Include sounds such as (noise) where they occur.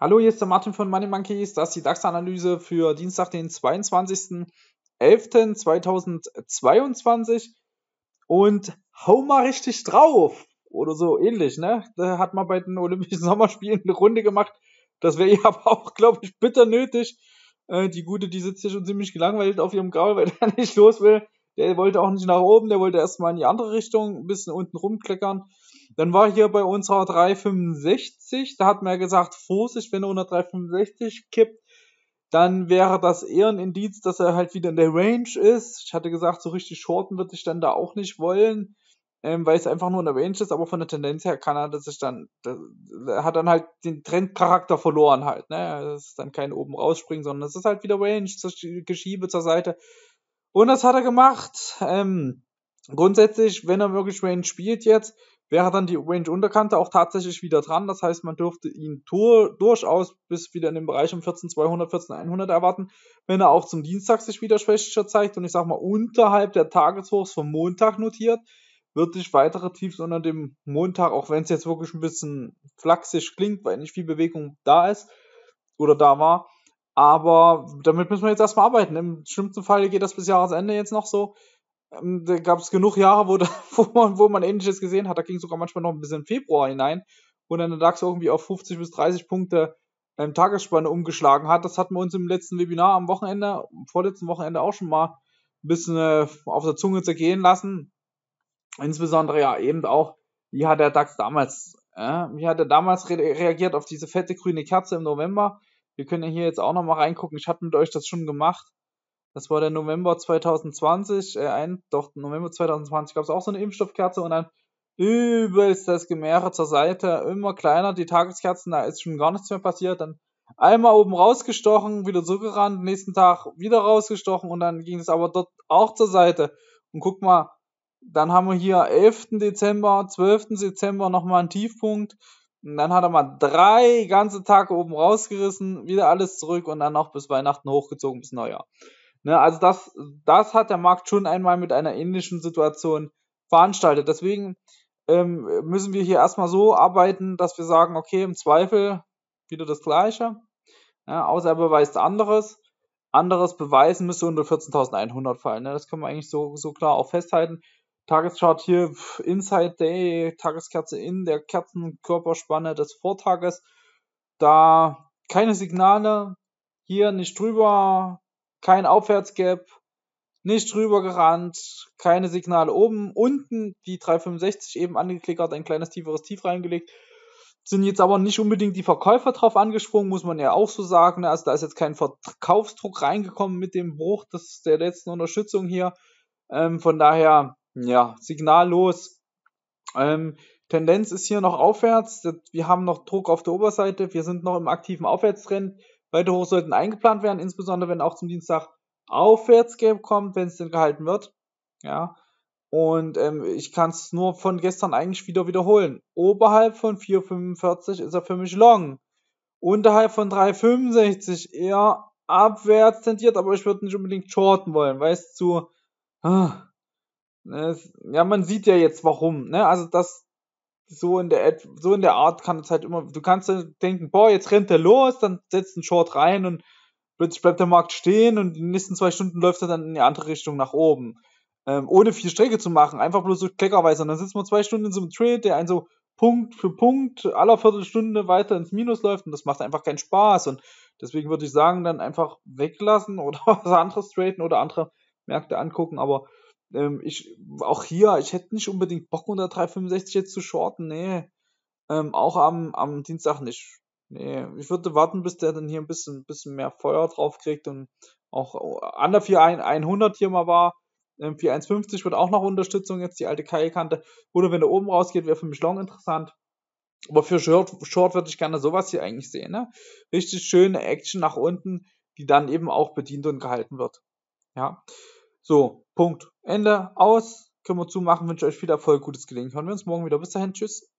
Hallo, hier ist der Martin von Money Monkeys. Das ist die DAX-Analyse für Dienstag, den 22.11.2022. Und hau mal richtig drauf oder so ähnlich, ne? Da hat man bei den Olympischen (laughs) Sommerspielen eine Runde gemacht. Das wäre ja (laughs) aber auch, glaube ich, bitter nötig. Äh, die Gute, die sitzt hier schon ziemlich gelangweilt auf ihrem Gaul, weil (laughs) er nicht los will. Der wollte auch nicht nach oben, der wollte erstmal in die andere Richtung, ein bisschen unten rumkleckern. Dann war hier bei unserer 365, da hat man ja gesagt, Vorsicht, wenn er unter 365 kippt, dann wäre das eher ein Indiz, dass er halt wieder in der Range ist. Ich hatte gesagt, so richtig shorten würde ich dann da auch nicht wollen, ähm, weil es einfach nur in der Range ist, aber von der Tendenz her kann er, dass ich dann, das, er hat dann halt den Trendcharakter verloren halt, ne, das ist dann kein oben rausspringen, sondern es ist halt wieder Range, Geschiebe zur Seite, und das hat er gemacht. Ähm, grundsätzlich, wenn er wirklich Range spielt jetzt, wäre dann die Range-Unterkante auch tatsächlich wieder dran. Das heißt, man dürfte ihn durchaus bis wieder in den Bereich um 14.200, 14.100 erwarten, wenn er auch zum Dienstag sich wieder schwächer zeigt und ich sag mal unterhalb der Tageshochs vom Montag notiert, wird sich weitere Tiefs unter dem Montag, auch wenn es jetzt wirklich ein bisschen flachsig klingt, weil nicht viel Bewegung da ist oder da war, aber damit müssen wir jetzt erstmal arbeiten. Im schlimmsten Fall geht das bis Jahresende jetzt noch so. Ähm, da gab es genug Jahre, wo, (laughs) da, wo, man, wo man Ähnliches gesehen hat. Da ging sogar manchmal noch ein bisschen Februar hinein, wo dann der DAX irgendwie auf 50 bis 30 Punkte ähm, Tagesspanne umgeschlagen hat. Das hatten wir uns im letzten Webinar am Wochenende, am vorletzten Wochenende auch schon mal ein bisschen äh, auf der Zunge zergehen lassen. Insbesondere ja eben auch, wie hat der DAX damals, äh, wie hat er damals re reagiert auf diese fette grüne Kerze im November? Wir können ja hier jetzt auch nochmal reingucken. Ich hatte mit euch das schon gemacht. Das war der November 2020. Äh, ein, doch, November 2020 gab es auch so eine Impfstoffkerze und dann übelst das Gemäre zur Seite. Immer kleiner, die Tageskerzen, da ist schon gar nichts mehr passiert. Dann einmal oben rausgestochen, wieder zurückgerannt, nächsten Tag wieder rausgestochen und dann ging es aber dort auch zur Seite. Und guck mal, dann haben wir hier 11. Dezember, 12. Dezember nochmal einen Tiefpunkt. Und dann hat er mal drei ganze Tage oben rausgerissen, wieder alles zurück und dann noch bis Weihnachten hochgezogen bis Neujahr. Ne, also das, das hat der Markt schon einmal mit einer ähnlichen Situation veranstaltet. Deswegen ähm, müssen wir hier erstmal so arbeiten, dass wir sagen, okay, im Zweifel wieder das Gleiche. Ja, außer er beweist anderes. Anderes beweisen müsste unter 14.100 fallen. Ne? Das können wir eigentlich so, so klar auch festhalten. Tageschart hier, Inside Day, Tageskerze in der Kerzenkörperspanne des Vortages. Da keine Signale, hier nicht drüber, kein Aufwärtsgap, nicht drüber gerannt, keine Signale oben, unten die 365 eben angeklickert, ein kleines tieferes Tief reingelegt. Sind jetzt aber nicht unbedingt die Verkäufer drauf angesprungen, muss man ja auch so sagen. Also da ist jetzt kein Verkaufsdruck reingekommen mit dem Bruch des, der letzten Unterstützung hier. Ähm, von daher ja, signallos. Ähm, Tendenz ist hier noch aufwärts. Wir haben noch Druck auf der Oberseite. Wir sind noch im aktiven Aufwärtstrend. Weitere hoch sollten eingeplant werden, insbesondere wenn auch zum Dienstag Aufwärtsgap kommt, wenn es denn gehalten wird. Ja. Und ähm, ich kann es nur von gestern eigentlich wieder wiederholen. Oberhalb von 4,45 ist er für mich long. Unterhalb von 3,65 eher abwärts tendiert, aber ich würde nicht unbedingt shorten wollen, weil es zu ah, Ne, ja, man sieht ja jetzt warum, ne? Also das so in der so in der Art kann es halt immer, du kannst denken, boah, jetzt rennt er los, dann setzt ein Short rein und plötzlich bleibt der Markt stehen und die nächsten zwei Stunden läuft er dann in die andere Richtung nach oben. Ähm, ohne viel Strecke zu machen, einfach bloß so kleckerweise. Und dann sitzt man zwei Stunden in so einem Trade, der einen so Punkt für Punkt aller Viertelstunde weiter ins Minus läuft und das macht einfach keinen Spaß. Und deswegen würde ich sagen, dann einfach weglassen (laughs) oder was anderes traden oder andere Märkte angucken, aber ähm, ich, auch hier, ich hätte nicht unbedingt Bock unter 3,65 jetzt zu shorten, nee. Ähm, auch am, am Dienstag nicht. Nee, ich würde warten, bis der dann hier ein bisschen, bisschen mehr Feuer drauf kriegt und auch oh, an der 4100 hier mal war. 4150 ähm, wird auch noch Unterstützung jetzt, die alte Keilkante. Oder wenn er oben rausgeht, wäre für mich Long interessant. Aber für Short, Short würde ich gerne sowas hier eigentlich sehen. Ne? Richtig schöne Action nach unten, die dann eben auch bedient und gehalten wird. Ja. So, Punkt. Ende. Aus. Können wir zumachen. Wünsche euch viel Erfolg, gutes Gelingen. Hören wir uns morgen wieder. Bis dahin. Tschüss.